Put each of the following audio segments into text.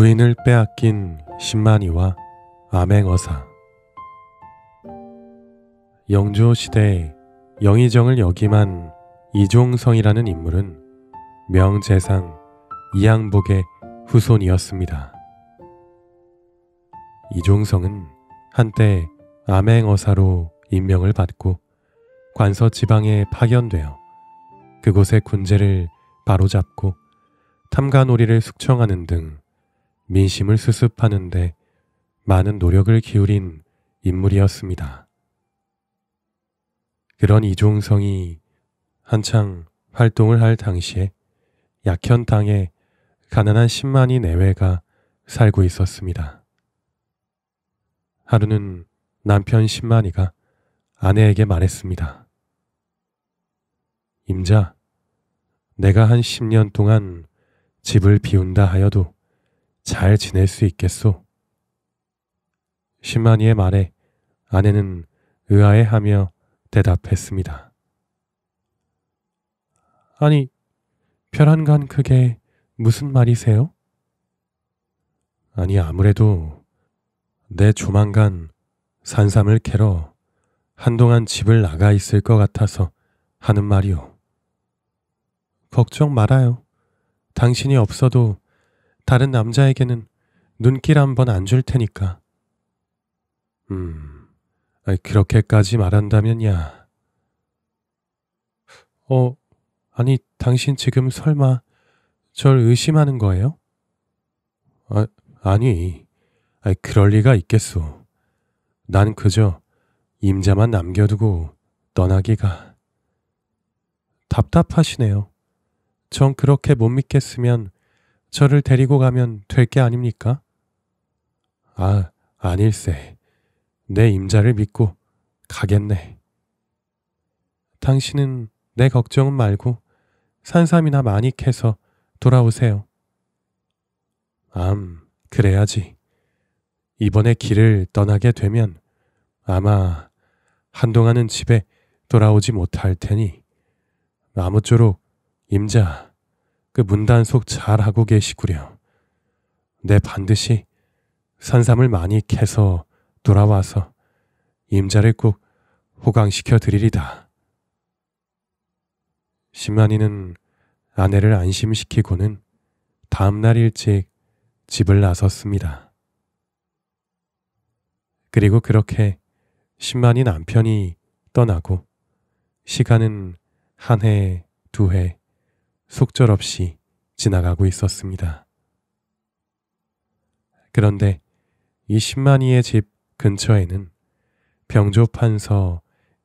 부인을 빼앗긴 신만이와 암행어사 영조 시대 영의정을 역임한 이종성이라는 인물은 명재상 이양복의 후손이었습니다. 이종성은 한때 암행어사로 임명을 받고 관서 지방에 파견되어 그곳의 군제를 바로잡고 탐관오리를 숙청하는 등 민심을 수습하는데 많은 노력을 기울인 인물이었습니다. 그런 이종성이 한창 활동을 할 당시에 약현 땅에 가난한 10만이 내외가 살고 있었습니다. 하루는 남편 10만이가 아내에게 말했습니다. 임자, 내가 한 10년 동안 집을 비운다 하여도 잘 지낼 수 있겠소? 심만이의 말에 아내는 의아해하며 대답했습니다. 아니, 별한간 그게 무슨 말이세요? 아니, 아무래도 내 조만간 산삼을 캐러 한동안 집을 나가 있을 것 같아서 하는 말이오. 걱정 말아요. 당신이 없어도 다른 남자에게는 눈길 한번 안 줄 테니까. 음, 아이, 그렇게까지 말한다면 야. 어, 아니, 당신 지금 설마 절 의심하는 거예요? 아, 아니, 아이 그럴 리가 있겠소. 난 그저 임자만 남겨두고 떠나기가. 답답하시네요. 전 그렇게 못 믿겠으면 저를 데리고 가면 될 게 아닙니까? 아, 아닐세. 내 임자를 믿고 가겠네. 당신은 내 걱정은 말고 산삼이나 많이 캐서 돌아오세요. 암, 그래야지. 이번에 길을 떠나게 되면 아마 한동안은 집에 돌아오지 못할 테니 아무쪼록 임자 그 문단속 잘하고 계시구려. 내 반드시 산삼을 많이 캐서 돌아와서 임자를 꼭 호강시켜 드리리다. 심만이는 아내를 안심시키고는 다음날 일찍 집을 나섰습니다. 그리고 그렇게 심만이 남편이 떠나고 시간은 한 해, 두 해, 속절없이 지나가고 있었습니다. 그런데 이 신만이의 집 근처에는 병조판서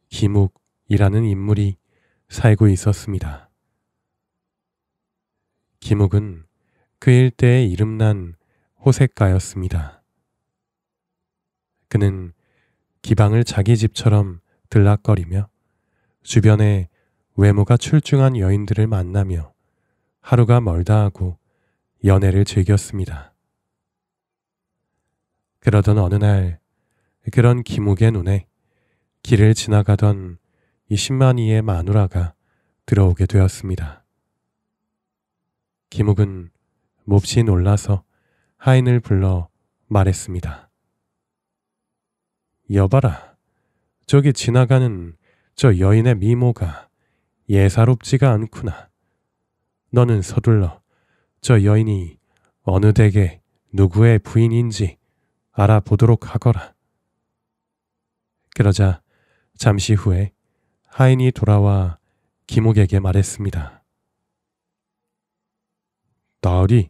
김욱이라는 인물이 살고 있었습니다. 김욱은 그 일대의 이름난 호색가였습니다. 그는 기방을 자기 집처럼 들락거리며 주변에 외모가 출중한 여인들을 만나며 하루가 멀다 하고 연애를 즐겼습니다. 그러던 어느 날 그런 김욱의 눈에 길을 지나가던 이십만이의 마누라가 들어오게 되었습니다. 김욱은 몹시 놀라서 하인을 불러 말했습니다. 여봐라, 저기 지나가는 저 여인의 미모가 예사롭지가 않구나. 너는 서둘러 저 여인이 어느 댁에 누구의 부인인지 알아보도록 하거라. 그러자 잠시 후에 하인이 돌아와 김옥에게 말했습니다. 나으리,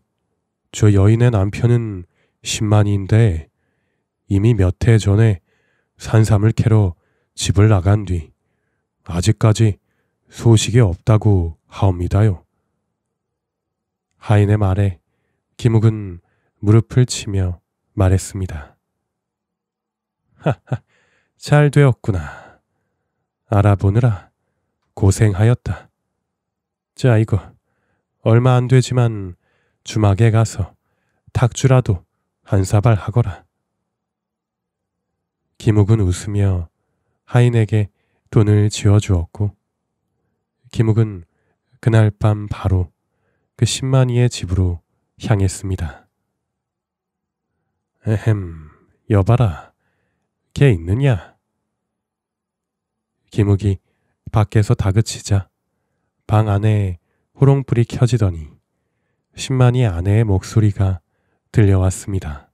저 여인의 남편은 1 0만인데 이미 몇 해 전에 산삼을 캐러 집을 나간 뒤 아직까지 소식이 없다고 하옵니다요. 하인의 말에 김욱은 무릎을 치며 말했습니다. 하하, 잘 되었구나. 알아보느라 고생하였다. 자, 이거 얼마 안 되지만 주막에 가서 탁주라도 한 사발 하거라. 김욱은 웃으며 하인에게 돈을 지어주었고 김욱은 그날 밤 바로 그 10만 이의 집으로 향했습니다. 에헴, 여봐라. 걔 있느냐? 김욱이 밖에서 다그치자 방 안에 호롱불이 켜지더니 10만이 아내의 목소리가 들려왔습니다.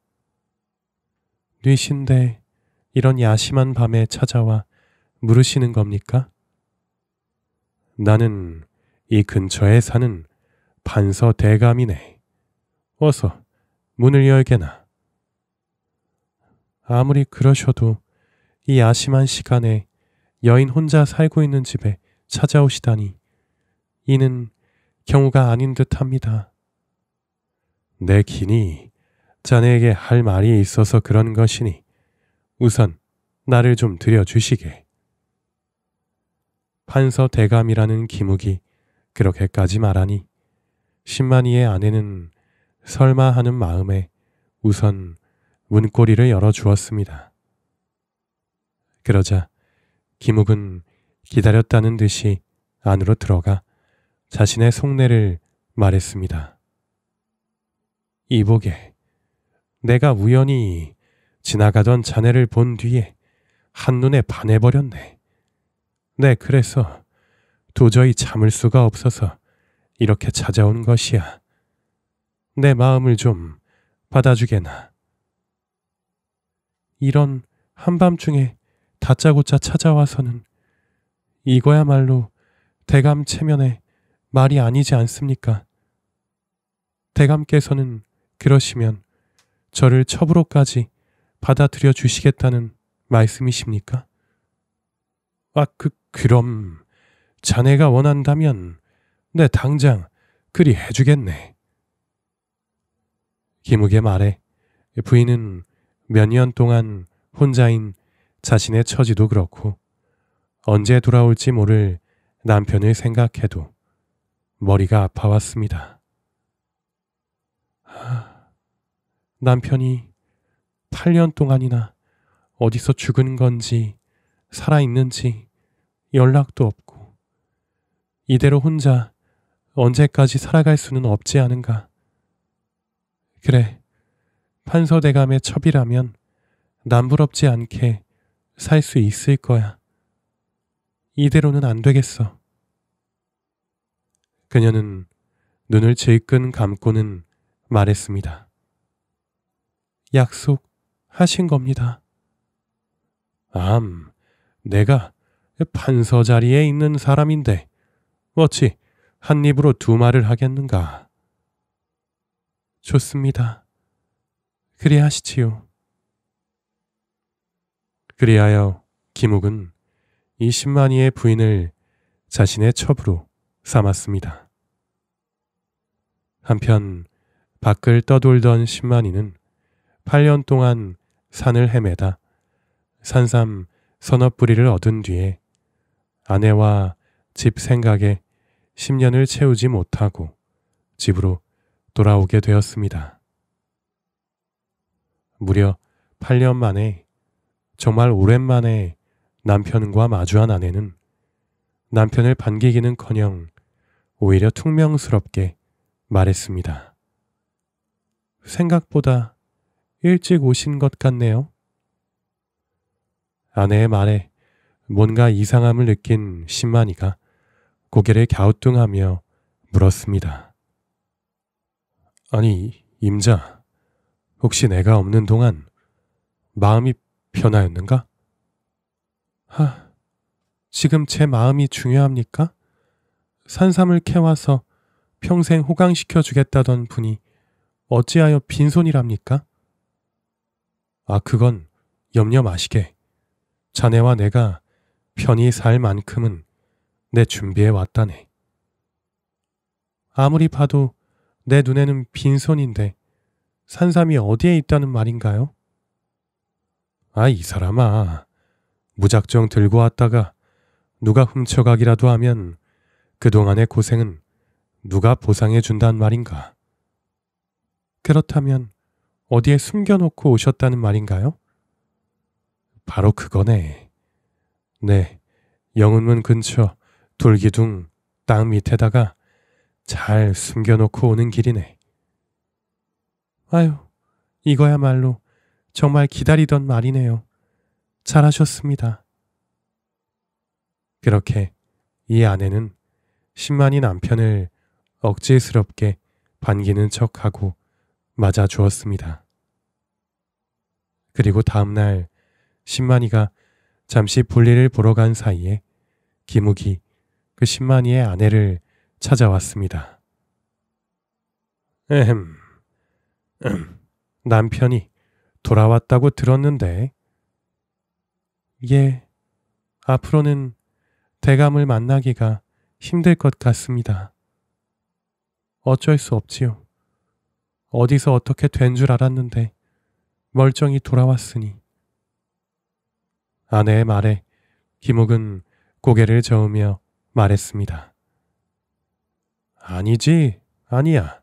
뉘신데 이런 야심한 밤에 찾아와 물으시는 겁니까? 나는 이 근처에 사는 판서 대감이네. 어서 문을 열게나. 아무리 그러셔도 이 아심한 시간에 여인 혼자 살고 있는 집에 찾아오시다니 이는 경우가 아닌 듯합니다. 내 기니 자네에게 할 말이 있어서 그런 것이니 우선 나를 좀 들여주시게. 판서 대감이라는 기묵이 그렇게까지 말하니 신만이의 아내는 설마 하는 마음에 우선 문고리를 열어 주었습니다. 그러자 김욱은 기다렸다는 듯이 안으로 들어가 자신의 속내를 말했습니다. 이보게, 내가 우연히 지나가던 자네를 본 뒤에 한눈에 반해버렸네. 네, 그래서 도저히 참을 수가 없어서 이렇게 찾아온 것이야. 내 마음을 좀 받아주게나. 이런 한밤중에 다짜고짜 찾아와서는 이거야말로 대감 체면에 말이 아니지 않습니까? 대감께서는 그러시면 저를 첩으로까지 받아들여 주시겠다는 말씀이십니까? 아, 그, 그럼 자네가 원한다면 내 네, 당장 그리 해주겠네. 김욱의 말에 부인은 몇 년 동안 혼자인 자신의 처지도 그렇고 언제 돌아올지 모를 남편을 생각해도 머리가 아파왔습니다. 하, 남편이 8년 동안이나 어디서 죽은 건지 살아있는지 연락도 없고 이대로 혼자 언제까지 살아갈 수는 없지 않은가. 그래, 판서대감의 첩이라면 남부럽지 않게 살 수 있을 거야. 이대로는 안 되겠어. 그녀는 눈을 질끈 감고는 말했습니다. 약속하신 겁니다. 암, 내가 판서 자리에 있는 사람인데, 어찌 한 입으로 두 말을 하겠는가? 좋습니다. 그리 하시지요. 그리하여 김욱은 이십만이의 부인을 자신의 첩으로 삼았습니다. 한편 밖을 떠돌던 십만이는 8년 동안 산을 헤매다 산삼 서너 뿌리를 얻은 뒤에 아내와 집 생각에 10년을 채우지 못하고 집으로 돌아오게 되었습니다. 무려 8년 만에 정말 오랜만에 남편과 마주한 아내는 남편을 반기기는 커녕 오히려 퉁명스럽게 말했습니다. 생각보다 일찍 오신 것 같네요. 아내의 말에 뭔가 이상함을 느낀 신만이가 고개를 갸우뚱하며 물었습니다. 아니, 임자, 혹시 내가 없는 동안 마음이 변하였는가? 하, 지금 제 마음이 중요합니까? 산삼을 캐와서 평생 호강시켜 주겠다던 분이 어찌하여 빈손이랍니까? 아, 그건 염려 마시게. 자네와 내가 편히 살 만큼은 내 준비해 왔다네. 아무리 봐도 내 눈에는 빈손인데 산삼이 어디에 있다는 말인가요? 아, 이 사람아. 무작정 들고 왔다가 누가 훔쳐가기라도 하면 그동안의 고생은 누가 보상해 준단 말인가? 그렇다면 어디에 숨겨놓고 오셨다는 말인가요? 바로 그거네. 네, 영은문 근처 돌기둥 땅 밑에다가 잘 숨겨놓고 오는 길이네. 아유, 이거야말로 정말 기다리던 말이네요. 잘하셨습니다. 그렇게 이 아내는 1 0만이 남편을 억지스럽게 반기는 척하고 맞아 주었습니다. 그리고 다음날 1 0만이가 잠시 볼리를 보러 간 사이에 김욱이 그 신만이의 아내를 찾아왔습니다. 에헴, 음, 남편이 돌아왔다고 들었는데, 예, 앞으로는 대감을 만나기가 힘들 것 같습니다. 어쩔 수 없지요. 어디서 어떻게 된 줄 알았는데 멀쩡히 돌아왔으니. 아내의 말에 김욱은 고개를 저으며 말했습니다. 아니지, 아니야.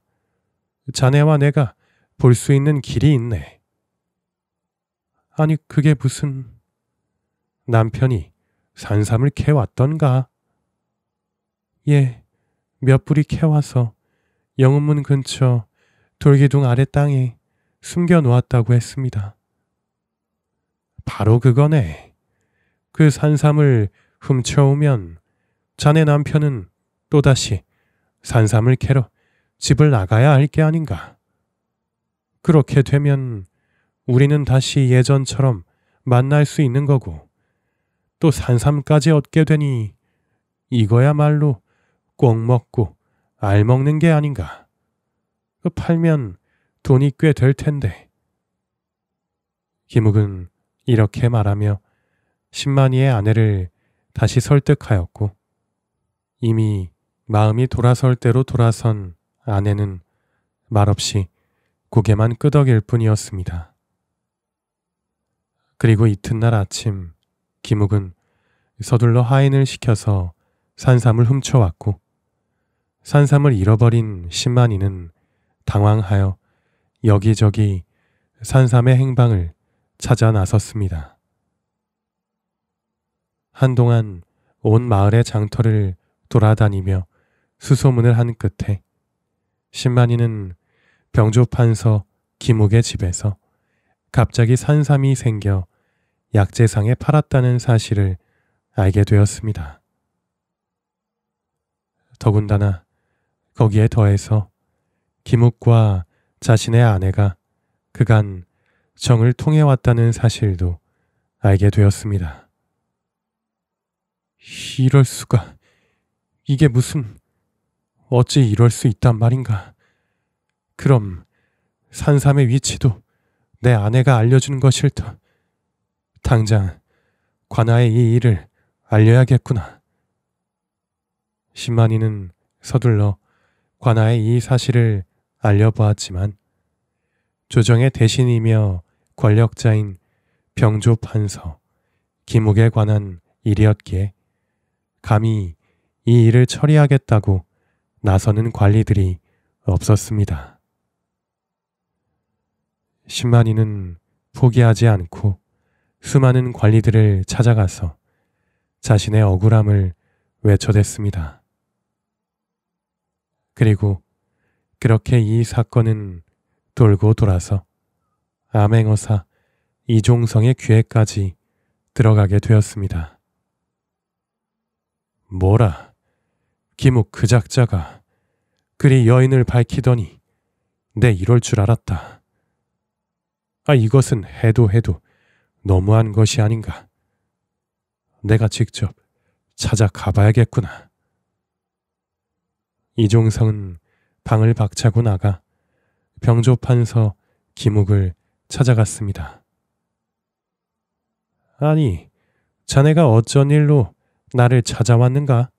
자네와 내가 볼 수 있는 길이 있네. 아니, 그게 무슨... 남편이 산삼을 캐왔던가? 예, 몇 뿌리 캐와서 영문문 근처 돌기둥 아래 땅에 숨겨 놓았다고 했습니다. 바로 그거네. 그 산삼을 훔쳐오면 자네 남편은 또다시 산삼을 캐러 집을 나가야 할 게 아닌가. 그렇게 되면 우리는 다시 예전처럼 만날 수 있는 거고 또 산삼까지 얻게 되니 이거야말로 꼭 먹고 알 먹는 게 아닌가. 그 팔면 돈이 꽤 될 텐데. 김욱은 이렇게 말하며 신만이의 아내를 다시 설득하였고 이미 마음이 돌아설 대로 돌아선 아내는 말없이 고개만 끄덕일 뿐이었습니다. 그리고 이튿날 아침 김욱은 서둘러 하인을 시켜서 산삼을 훔쳐왔고 산삼을 잃어버린 신만이는 당황하여 여기저기 산삼의 행방을 찾아 나섰습니다. 한동안 온 마을의 장터를 돌아다니며 수소문을 한 끝에 신만이는 병조판서 김욱의 집에서 갑자기 산삼이 생겨 약재상에 팔았다는 사실을 알게 되었습니다. 더군다나 거기에 더해서 김욱과 자신의 아내가 그간 정을 통해 왔다는 사실도 알게 되었습니다. 이럴 수가. 이게 무슨 어찌 이럴 수 있단 말인가. 그럼 산삼의 위치도 내 아내가 알려주는 거 싫다. 당장 관아의 이 일을 알려야겠구나. 심만이는 서둘러 관아의 이 사실을 알려보았지만 조정의 대신이며 권력자인 병조 판서 김옥에 관한 일이었기에 감히 이 일을 처리하겠다고 나서는 관리들이 없었습니다. 신만이는 포기하지 않고 수많은 관리들을 찾아가서 자신의 억울함을 외쳐댔습니다. 그리고 그렇게 이 사건은 돌고 돌아서 암행어사 이종성의 귀에까지 들어가게 되었습니다. 뭐라? 기묵 그 작자가 그리 여인을 밝히더니 내 이럴 줄 알았다. 아 이것은 해도 해도 너무한 것이 아닌가. 내가 직접 찾아가봐야겠구나. 이종성은 방을 박차고 나가 병조판서 김욱을 찾아갔습니다. 아니, 자네가 어쩐 일로 나를 찾아왔는가?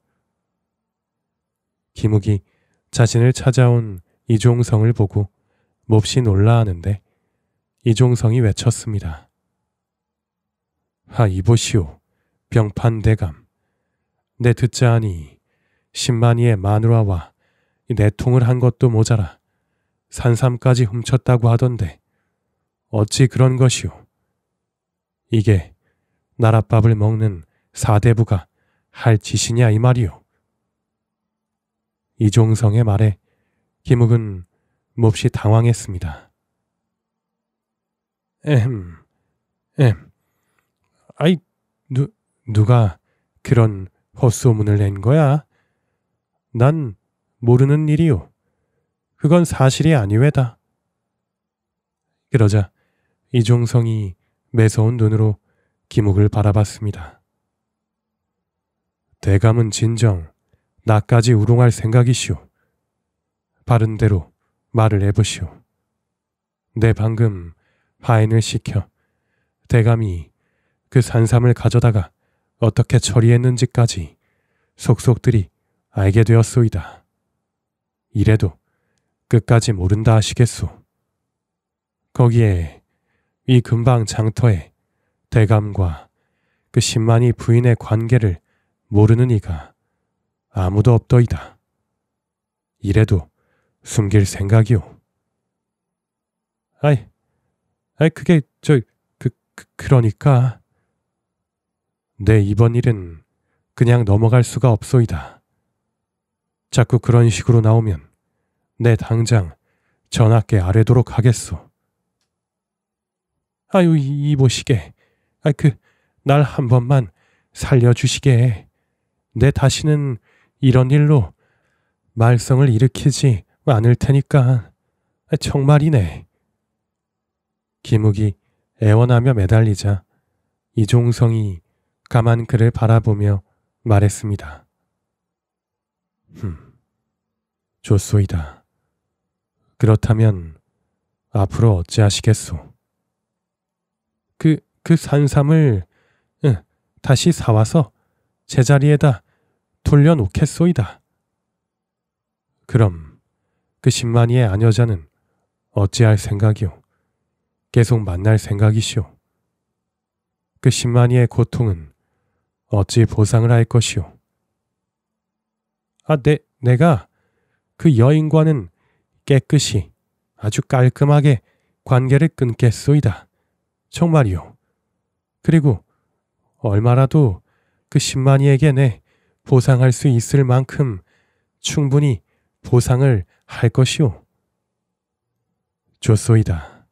김욱이 자신을 찾아온 이종성을 보고 몹시 놀라하는데 이종성이 외쳤습니다. 하 이보시오 병판대감 내 듣자 하니 십만이의 마누라와 내통을 한 것도 모자라 산삼까지 훔쳤다고 하던데 어찌 그런 것이오 이게 나랏밥을 먹는 사대부가 할 짓이냐 이 말이오 이종성의 말에 김욱은 몹시 당황했습니다. 엠, 엠, 아이, 누, 누가 그런 헛소문을 낸 거야? 난 모르는 일이오 그건 사실이 아니외다. 그러자 이종성이 매서운 눈으로 김욱을 바라봤습니다. 대감은 진정 나까지 우롱할 생각이시오. 바른 대로 말을 해보시오. 내 네, 방금 하인을 시켜 대감이 그 산삼을 가져다가 어떻게 처리했는지까지 속속들이 알게 되었소이다. 이래도 끝까지 모른다 하시겠소. 거기에 이금방 장터에 대감과 그 신만이 부인의 관계를 모르는 이가 아무도 없더이다. 이래도 숨길 생각이오. 아이, 아이 그게 저 그, 그 그러니까 내 이번 일은 그냥 넘어갈 수가 없소이다. 자꾸 그런 식으로 나오면 내 당장 전학께 아래도록 하겠소. 아유 이, 이 보시게, 아이 그 날 한 번만 살려주시게. 내 다시는 이런 일로 말썽을 일으키지 않을 테니까 정말이네. 김욱이 애원하며 매달리자 이종성이 가만 그를 바라보며 말했습니다. 흠, 좋소이다. 그렇다면 앞으로 어찌하시겠소? 그, 그 산삼을 응, 다시 사와서 제자리에다 풀려놓겠소이다. 그럼 그 십만이의 아녀자는 어찌할 생각이오? 계속 만날 생각이시오. 그 십만이의 고통은 어찌 보상을 할 것이오? 아, 내, 네, 내가 그 여인과는 깨끗이 아주 깔끔하게 관계를 끊겠소이다. 정말이오. 그리고 얼마라도 그 십만이에게 내 보상할 수 있을 만큼 충분히 보상을 할 것이오. 좋소이다.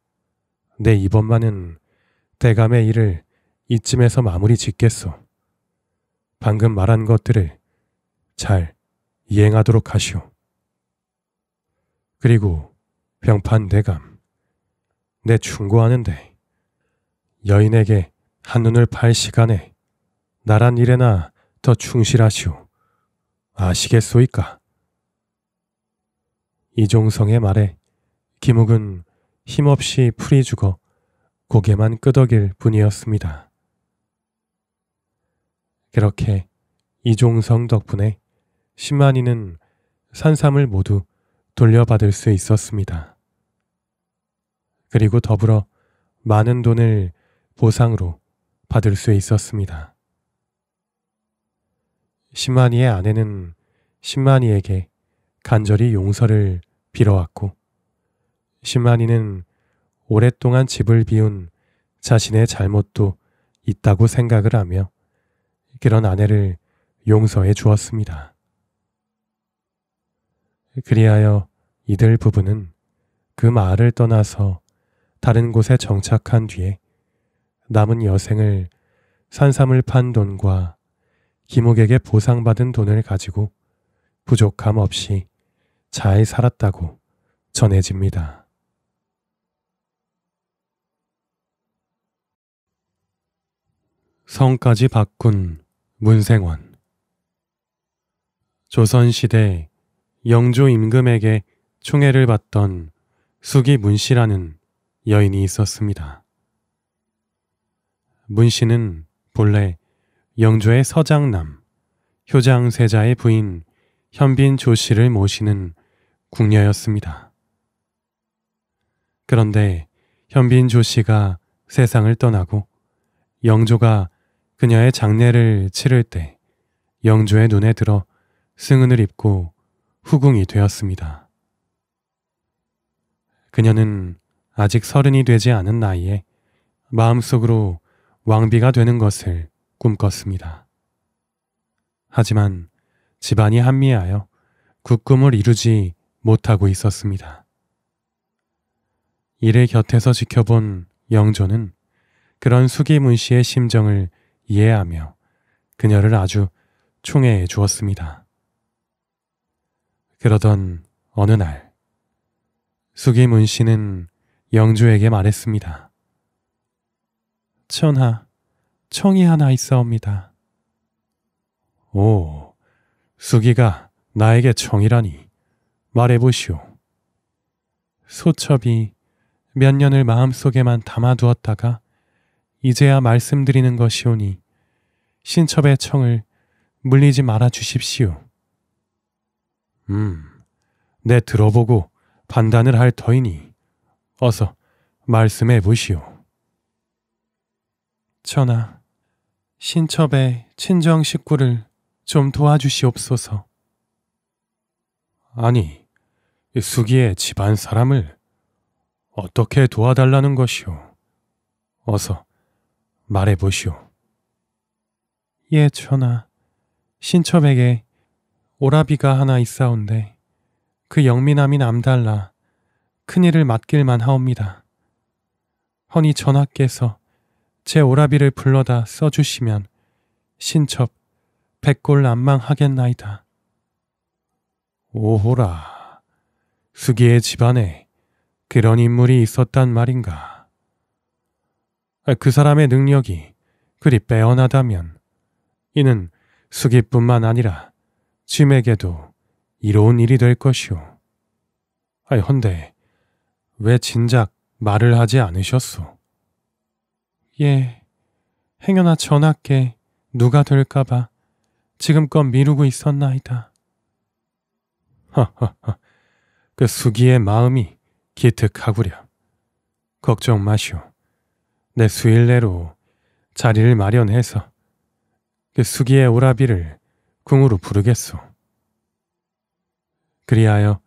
내 이번만은 대감의 일을 이쯤에서 마무리 짓겠소. 방금 말한 것들을 잘 이행하도록 하시오. 그리고 병판 대감, 내 충고하는데 여인에게 한눈을 팔 시간에 나란 일에나 더 충실하시오. 아시겠소이까? 이종성의 말에 김욱은 힘없이 풀이 죽어 고개만 끄덕일 뿐이었습니다. 그렇게 이종성 덕분에 십만이는 산삼을 모두 돌려받을 수 있었습니다. 그리고 더불어 많은 돈을 보상으로 받을 수 있었습니다. 심마니의 아내는 심마니에게 간절히 용서를 빌어왔고 심마니는 오랫동안 집을 비운 자신의 잘못도 있다고 생각을 하며 그런 아내를 용서해 주었습니다. 그리하여 이들 부부는 그 마을을 떠나서 다른 곳에 정착한 뒤에 남은 여생을 산삼을 판 돈과 김목에게 보상받은 돈을 가지고 부족함 없이 잘 살았다고 전해집니다. 성까지 바꾼 문생원 조선시대 영조 임금에게 총애를 받던 수기 문씨라는 여인이 있었습니다. 문씨는 본래 영조의 서장남, 효장 세자의 부인 현빈 조씨를 모시는 궁녀였습니다. 그런데 현빈 조씨가 세상을 떠나고 영조가 그녀의 장례를 치를 때 영조의 눈에 들어 승은을 입고 후궁이 되었습니다. 그녀는 아직 서른이 되지 않은 나이에 마음속으로 왕비가 되는 것을 꿈꿨습니다. 하지만 집안이 한미하여 그 꿈을 이루지 못하고 있었습니다. 이를 곁에서 지켜본 영조는 그런 수기문 씨의 심정을 이해하며 그녀를 아주 총애해 주었습니다. 그러던 어느 날 수기문 씨는 영조에게 말했습니다. 천하, 청이 하나 있어옵니다 오, 수기가 나에게 청이라니 말해보시오. 소첩이 몇 년을 마음속에만 담아두었다가 이제야 말씀드리는 것이오니 신첩의 청을 물리지 말아 주십시오. 음, 내 들어보고 판단을 할 터이니 어서 말씀해 보시오. 천하, 신첩의 친정 식구를 좀 도와주시옵소서. 아니, 수기의 집안 사람을 어떻게 도와달라는 것이오? 어서 말해보시오. 예, 천하. 신첩에게 오라비가 하나 있사온데 그 영민함이 남달라 큰일을 맡길만 하옵니다. 허니 전하께서 제 오라비를 불러다 써주시면 신첩 백골 난망하겠나이다. 오호라, 수기의 집안에 그런 인물이 있었단 말인가. 그 사람의 능력이 그리 빼어나다면 이는 수기뿐만 아니라 짐에게도 이로운 일이 될 것이오. 아이 헌데 왜 진작 말을 하지 않으셨소? 예, 행여나 전하께 누가 될까봐 지금껏 미루고 있었나이다. 허허허, 그 수기의 마음이 기특하구려. 걱정 마시오. 내 수일내로 자리를 마련해서 그 수기의 오라비를 궁으로 부르겠소. 그리하여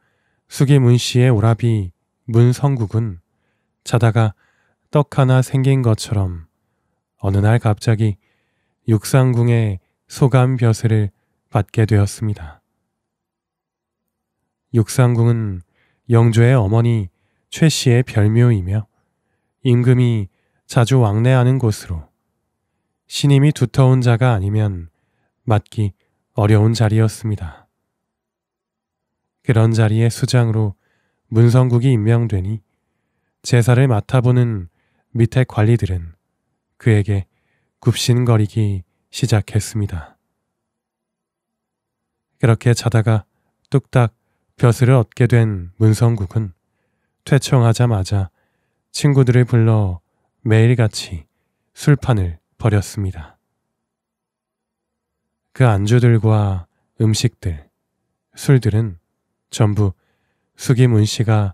수기 문씨의 오라비 문성국은 자다가 떡 하나 생긴 것처럼 어느 날 갑자기 육상궁의 소감 벼슬을 받게 되었습니다. 육상궁은 영조의 어머니 최 씨의 별묘이며 임금이 자주 왕래하는 곳으로 신임이 두터운 자가 아니면 맡기 어려운 자리였습니다. 그런 자리에 수장으로 문성국이 임명되니 제사를 맡아보는 밑에 관리들은 그에게 굽신거리기 시작했습니다. 그렇게 자다가 뚝딱 벼슬을 얻게 된 문성국은 퇴청하자마자 친구들을 불러 매일같이 술판을 벌였습니다. 그 안주들과 음식들, 술들은 전부 수기문 씨가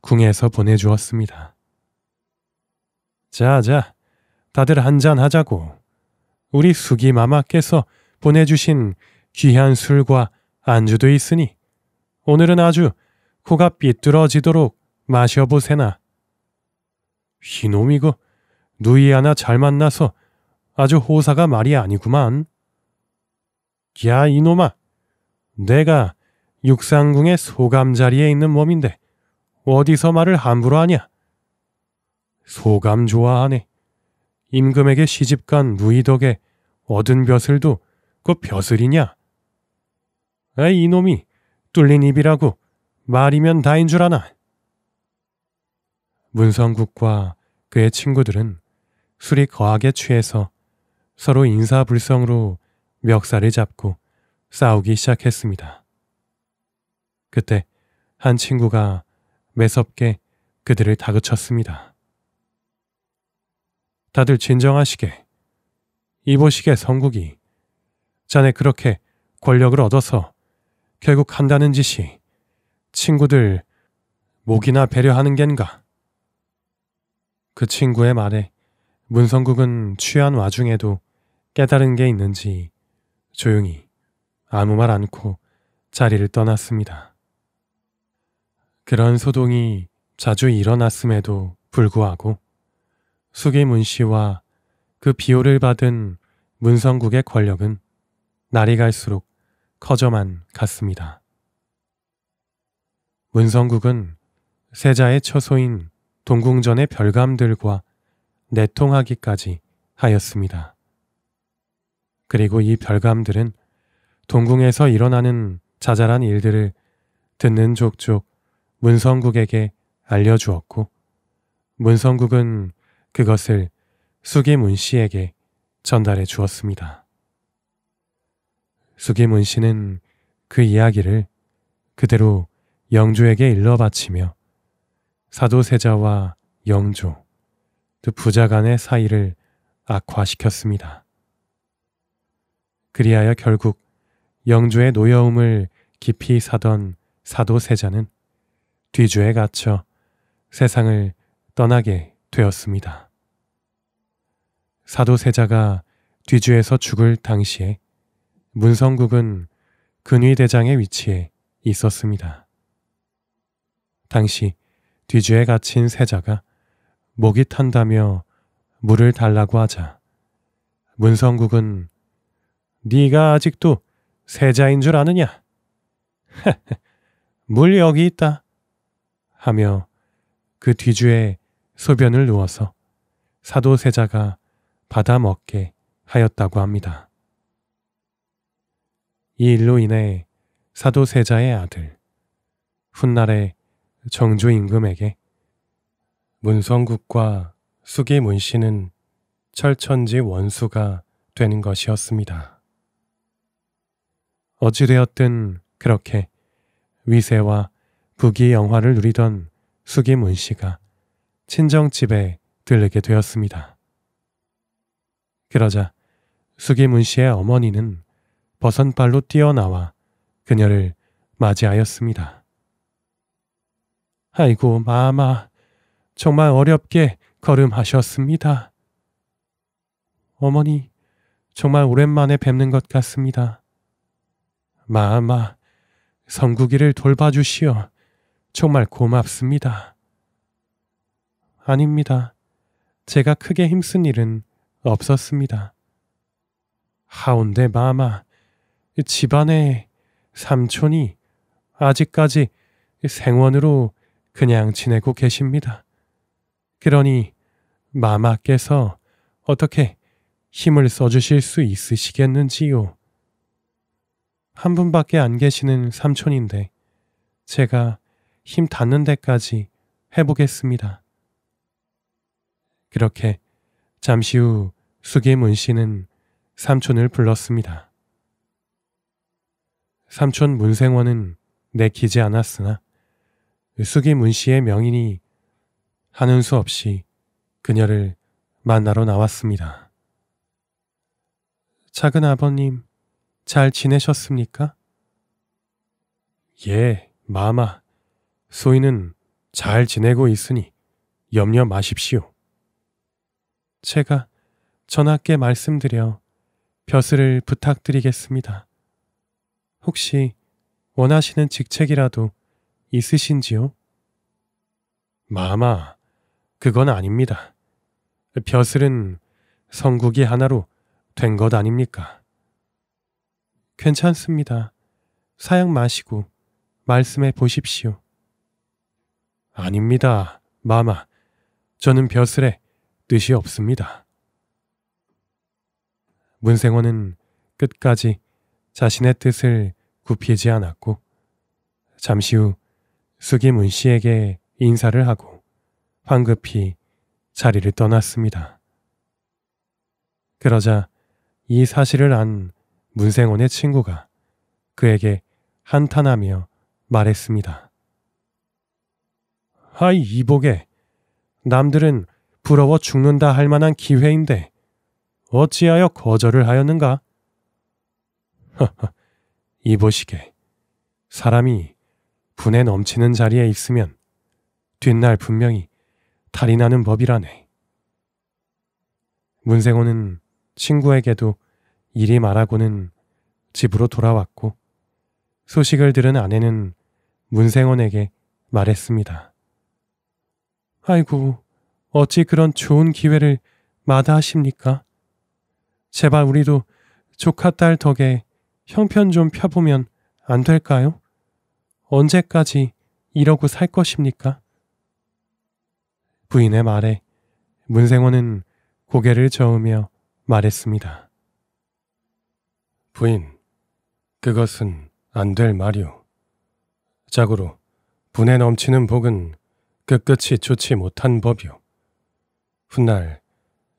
궁에서 보내주었습니다. 자자, 다들 한 잔 하자고. 우리 수기마마께서 보내주신 귀한 술과 안주도 있으니 오늘은 아주 코가 삐뚤어지도록 마셔보세나. 이놈이고 누이 하나 잘 만나서 아주 호사가 말이 아니구만. 야 이놈아, 내가 육상궁의 소감자리에 있는 몸인데 어디서 말을 함부로 하냐? 소감 좋아하네. 임금에게 시집간 루이덕에 얻은 벼슬도 그 벼슬이냐? 에이 이놈이 뚫린 입이라고 말이면 다인 줄 아나. 문성국과 그의 친구들은 술이 거하게 취해서 서로 인사불성으로 멱살을 잡고 싸우기 시작했습니다. 그때 한 친구가 매섭게 그들을 다그쳤습니다. 다들 진정하시게. 이보식의 성국이 자네 그렇게 권력을 얻어서 결국 한다는 짓이 친구들 목이나 배려하는 겐가. 그 친구의 말에 문성국은 취한 와중에도 깨달은 게 있는지 조용히 아무 말 않고 자리를 떠났습니다. 그런 소동이 자주 일어났음에도 불구하고 수기문 씨와 그 비호를 받은 문성국의 권력은 날이 갈수록 커져만 갔습니다. 문성국은 세자의 처소인 동궁전의 별감들과 내통하기까지 하였습니다. 그리고 이 별감들은 동궁에서 일어나는 자잘한 일들을 듣는 족족 문성국에게 알려주었고 문성국은 그것을 수계문 씨에게 전달해 주었습니다. 수계문 씨는 그 이야기를 그대로 영조에게 일러 바치며 사도세자와 영조 두 부자 간의 사이를 악화시켰습니다. 그리하여 결국 영조의 노여움을 깊이 사던 사도세자는 뒤주에 갇혀 세상을 떠나게 되었습니다. 사도세자가 뒤주에서 죽을 당시에 문성국은 근위대장의 위치에 있었습니다. 당시 뒤주에 갇힌 세자가 목이 탄다며 물을 달라고 하자 문성국은 네가 아직도 세자인 줄 아느냐? 물 여기 있다 하며 그 뒤주에 소변을 누워서 사도세자가 받아 먹게 하였다고 합니다. 이 일로 인해 사도 세자의 아들 훗날의 정주 임금에게 문성국과 수기 문씨는 철천지 원수가 되는 것이었습니다. 어찌되었든 그렇게 위세와 부귀 영화를 누리던 수기 문씨가 친정집에 들르게 되었습니다. 그러자 수기문 씨의 어머니는 버선발로 뛰어나와 그녀를 맞이하였습니다. 아이고 마마 정말 어렵게 걸음하셨습니다. 어머니 정말 오랜만에 뵙는 것 같습니다. 마마 성국이를 돌봐주시어 정말 고맙습니다. 아닙니다. 제가 크게 힘쓴 일은 없었습니다. 하운데 마마, 집안에 삼촌이 아직까지 생원으로 그냥 지내고 계십니다. 그러니 마마께서 어떻게 힘을 써주실 수 있으시겠는지요? 한 분밖에 안 계시는 삼촌인데 제가 힘 닿는 데까지 해보겠습니다. 그렇게 잠시 후 숙이문 씨는 삼촌을 불렀습니다. 삼촌 문생원은 내키지 않았으나 숙이문 씨의 명인이 하는 수 없이 그녀를 만나러 나왔습니다. 작은 아버님, 잘 지내셨습니까? 예, 마마. 소인는잘 지내고 있으니 염려 마십시오. 제가 전하께 말씀드려 벼슬을 부탁드리겠습니다. 혹시 원하시는 직책이라도 있으신지요? 마마, 그건 아닙니다. 벼슬은 성국이 하나로 된 것 아닙니까? 괜찮습니다. 사양 마시고 말씀해 보십시오. 아닙니다, 마마. 저는 벼슬에 뜻이 없습니다. 문생원은 끝까지 자신의 뜻을 굽히지 않았고 잠시 후 숙이 문 씨에게 인사를 하고 황급히 자리를 떠났습니다. 그러자 이 사실을 안 문생원의 친구가 그에게 한탄하며 말했습니다. 하이 이복에 남들은 부러워 죽는다 할 만한 기회인데 어찌하여 거절을 하였는가? 허허, 이보시게. 사람이 분에 넘치는 자리에 있으면 뒷날 분명히 탈이 나는 법이라네. 문생호는 친구에게도 이리 말하고는 집으로 돌아왔고 소식을 들은 아내는 문생원에게 말했습니다. 아이고, 어찌 그런 좋은 기회를 마다하십니까? 제발 우리도 조카 딸 덕에 형편 좀 펴보면 안 될까요? 언제까지 이러고 살 것입니까? 부인의 말에 문생원은 고개를 저으며 말했습니다. 부인, 그것은 안 될 말이오. 자고로 분에 넘치는 복은 끝끝이 좋지 못한 법이오. 훗날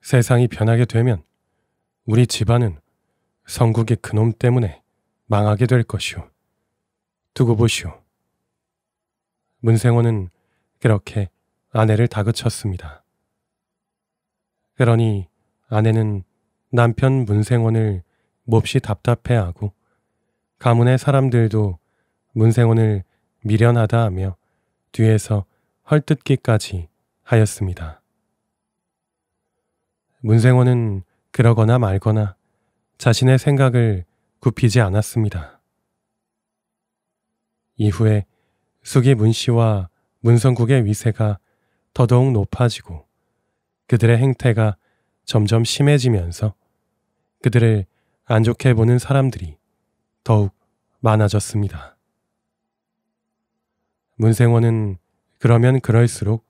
세상이 변하게 되면 우리 집안은 성국의 그놈 때문에 망하게 될 것이오. 두고 보시오. 문생원은 그렇게 아내를 다그쳤습니다. 그러니 아내는 남편 문생원을 몹시 답답해하고 가문의 사람들도 문생원을 미련하다 하며 뒤에서 헐뜯기까지 하였습니다. 문생원은 그러거나 말거나 자신의 생각을 굽히지 않았습니다. 이후에 숙이 문 씨와 문성국의 위세가 더더욱 높아지고 그들의 행태가 점점 심해지면서 그들을 안 좋게 보는 사람들이 더욱 많아졌습니다. 문생원은 그러면 그럴수록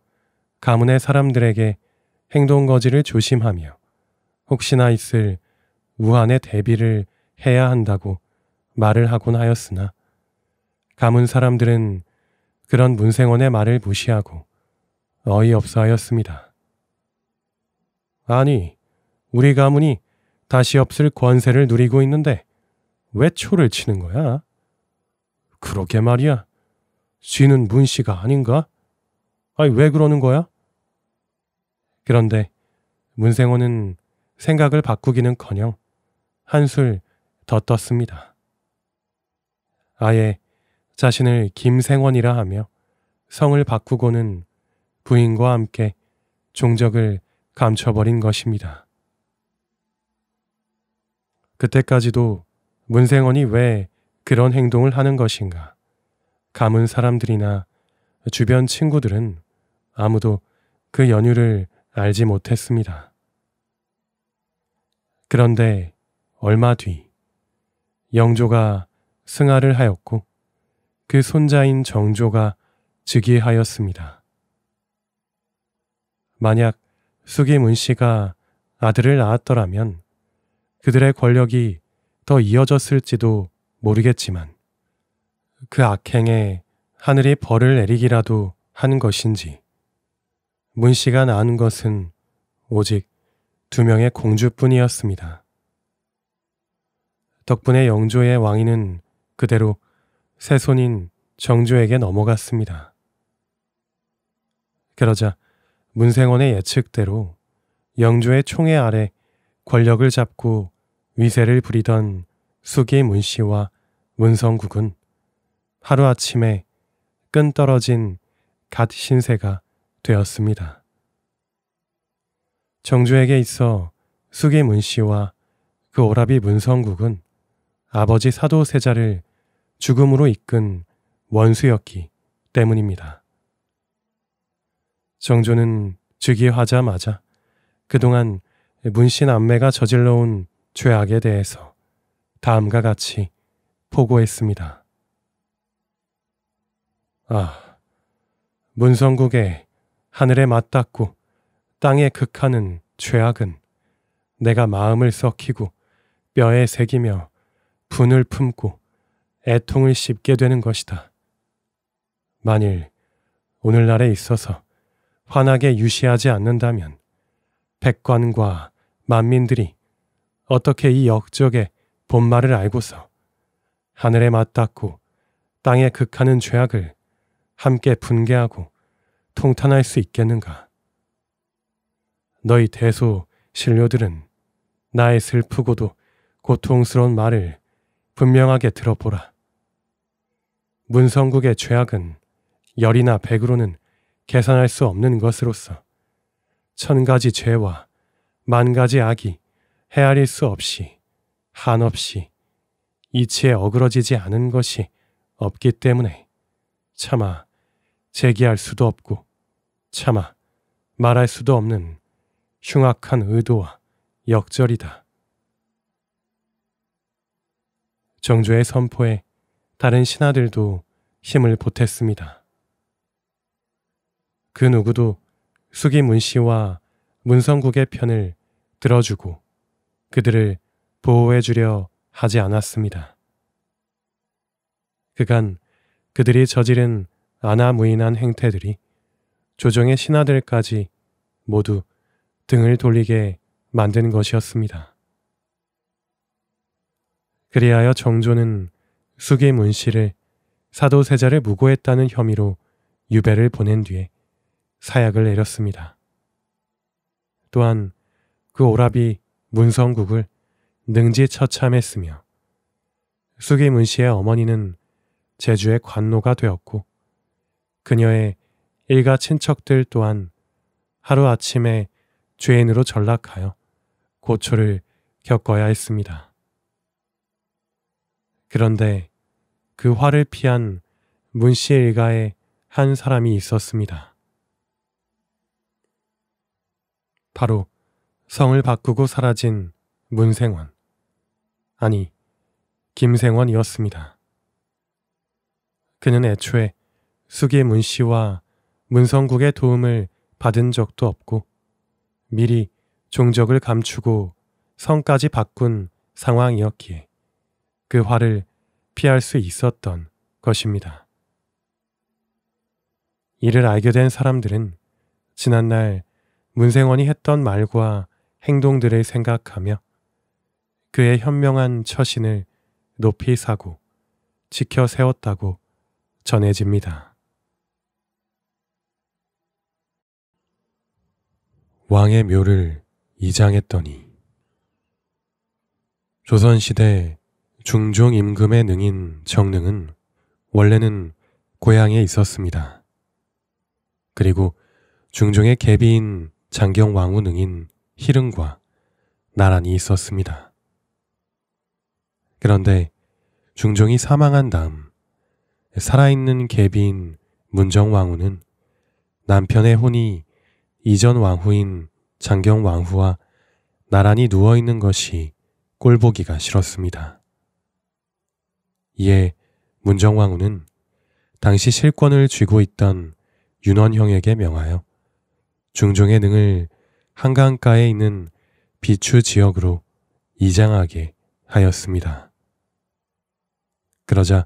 가문의 사람들에게 행동 거지를 조심하며 혹시나 있을 우한의 대비를 해야 한다고 말을 하곤 하였으나 가문 사람들은 그런 문생원의 말을 무시하고 어이없어 하였습니다. 아니, 우리 가문이 다시 없을 권세를 누리고 있는데 왜 초를 치는 거야? 그러게 말이야. 쥐는 문씨가 아닌가? 아니, 왜 그러는 거야? 그런데 문생원은 생각을 바꾸기는커녕 한술 더 떴습니다. 아예 자신을 김생원이라 하며 성을 바꾸고는 부인과 함께 종적을 감춰버린 것입니다. 그때까지도 문생원이 왜 그런 행동을 하는 것인가? 감은 사람들이나 주변 친구들은 아무도 그 연유를 알지 못했습니다. 그런데 얼마 뒤 영조가 승하를 하였고 그 손자인 정조가 즉위하였습니다. 만약 수기문 씨가 아들을 낳았더라면 그들의 권력이 더 이어졌을지도 모르겠지만 그 악행에 하늘이 벌을 내리기라도 한 것인지 문 씨가 낳은 것은 오직 두 명의 공주뿐이었습니다. 덕분에 영조의 왕위는 그대로 세손인 정조에게 넘어갔습니다. 그러자 문생원의 예측대로 영조의 총애 아래 권력을 잡고 위세를 부리던 수기 문 씨와 문성국은 하루아침에 끈 떨어진 갓 신세가 되었습니다. 정주에게 있어 수기 문 씨와 그 오라비 문성국은 아버지 사도세자를 죽음으로 이끈 원수였기 때문입니다. 정조는 즉위하자마자 그동안 문신 안매가 저질러온 죄악에 대해서 다음과 같이 포고했습니다. 아, 문성국에 하늘에 맞닿고 땅에 극하는 죄악은 내가 마음을 썩히고 뼈에 새기며 분을 품고 애통을 씹게 되는 것이다. 만일 오늘날에 있어서 환하게 유시하지 않는다면 백관과 만민들이 어떻게 이 역적의 본말을 알고서 하늘에 맞닿고 땅에 극하는 죄악을 함께 분개하고 통탄할 수 있겠는가? 너희 대소 신료들은 나의 슬프고도 고통스러운 말을 분명하게 들어보라. 문성국의 죄악은 열이나 백으로는 계산할 수 없는 것으로서 천 가지 죄와 만 가지 악이 헤아릴 수 없이 한없이 이치에 어그러지지 않은 것이 없기 때문에 차마 제기할 수도 없고 차마 말할 수도 없는 흉악한 의도와 역절이다. 정조의 선포에 다른 신하들도 힘을 보탰습니다. 그 누구도 수기 문씨와 문성국의 편을 들어주고 그들을 보호해 주려 하지 않았습니다. 그간 그들이 저지른 아나무인한 행태들이 조정의 신하들까지 모두 등을 돌리게 만드는 것이었습니다. 그리하여 정조는 숙의 문 씨를 사도세자를 무고했다는 혐의로 유배를 보낸 뒤에 사약을 내렸습니다. 또한 그 오랍이 문성국을 능지 처참했으며 숙의 문 씨의 어머니는 제주의 관노가 되었고 그녀의 일가 친척들 또한 하루아침에 죄인으로 전락하여 고초를 겪어야 했습니다. 그런데 그 화를 피한 문씨 일가에 한 사람이 있었습니다. 바로 성을 바꾸고 사라진 문생원, 아니 김생원이었습니다. 그는 애초에 수기 문씨와 문성국의 도움을 받은 적도 없고 미리 종적을 감추고 성까지 바꾼 상황이었기에 그 화를 피할 수 있었던 것입니다. 이를 알게 된 사람들은 지난날 문생원이 했던 말과 행동들을 생각하며 그의 현명한 처신을 높이 사고 지켜 세웠다고 전해집니다. 왕의 묘를 이장했더니 조선시대 중종 임금의 능인 정능은 원래는 고향에 있었습니다. 그리고 중종의 계비인 장경왕후 능인 희릉과 나란히 있었습니다. 그런데 중종이 사망한 다음 살아있는 계비인 문정왕후는 남편의 혼이 이전 왕후인 장경 왕후와 나란히 누워 있는 것이 꼴보기가 싫었습니다. 이에 문정 왕후는 당시 실권을 쥐고 있던 윤원형에게 명하여 중종의 능을 한강가에 있는 비추 지역으로 이장하게 하였습니다. 그러자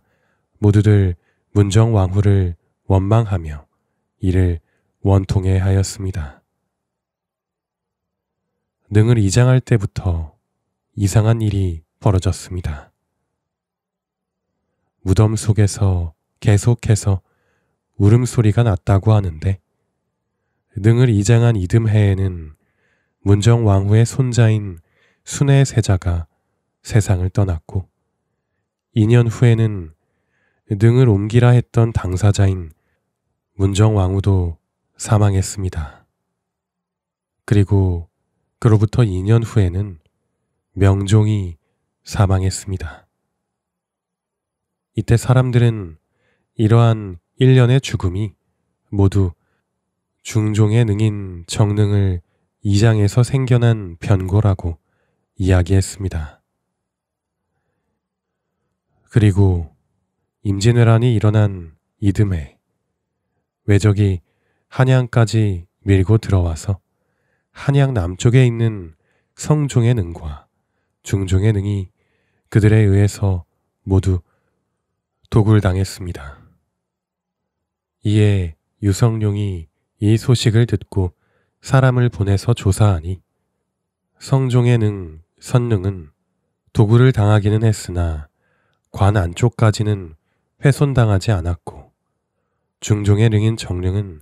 모두들 문정 왕후를 원망하며 이를 원통해 하였습니다. 능을 이장할 때부터 이상한 일이 벌어졌습니다. 무덤 속에서 계속해서 울음소리가 났다고 하는데 능을 이장한 이듬해에는 문정 왕후의 손자인 순애 세자가 세상을 떠났고 2년 후에는 능을 옮기라 했던 당사자인 문정 왕후도 사망했습니다. 그리고 그로부터 2년 후에는 명종이 사망했습니다. 이때 사람들은 이러한 일련의 죽음이 모두 중종의 능인 정능을 이장에서 생겨난 변고라고 이야기했습니다. 그리고 임진왜란이 일어난 이듬해 외적이 한양까지 밀고 들어와서 한양 남쪽에 있는 성종의 능과 중종의 능이 그들에 의해서 모두 도굴당했습니다. 이에 유성룡이 이 소식을 듣고 사람을 보내서 조사하니 성종의 능, 선능은 도굴을 당하기는 했으나 관 안쪽까지는 훼손당하지 않았고 중종의 능인 정릉은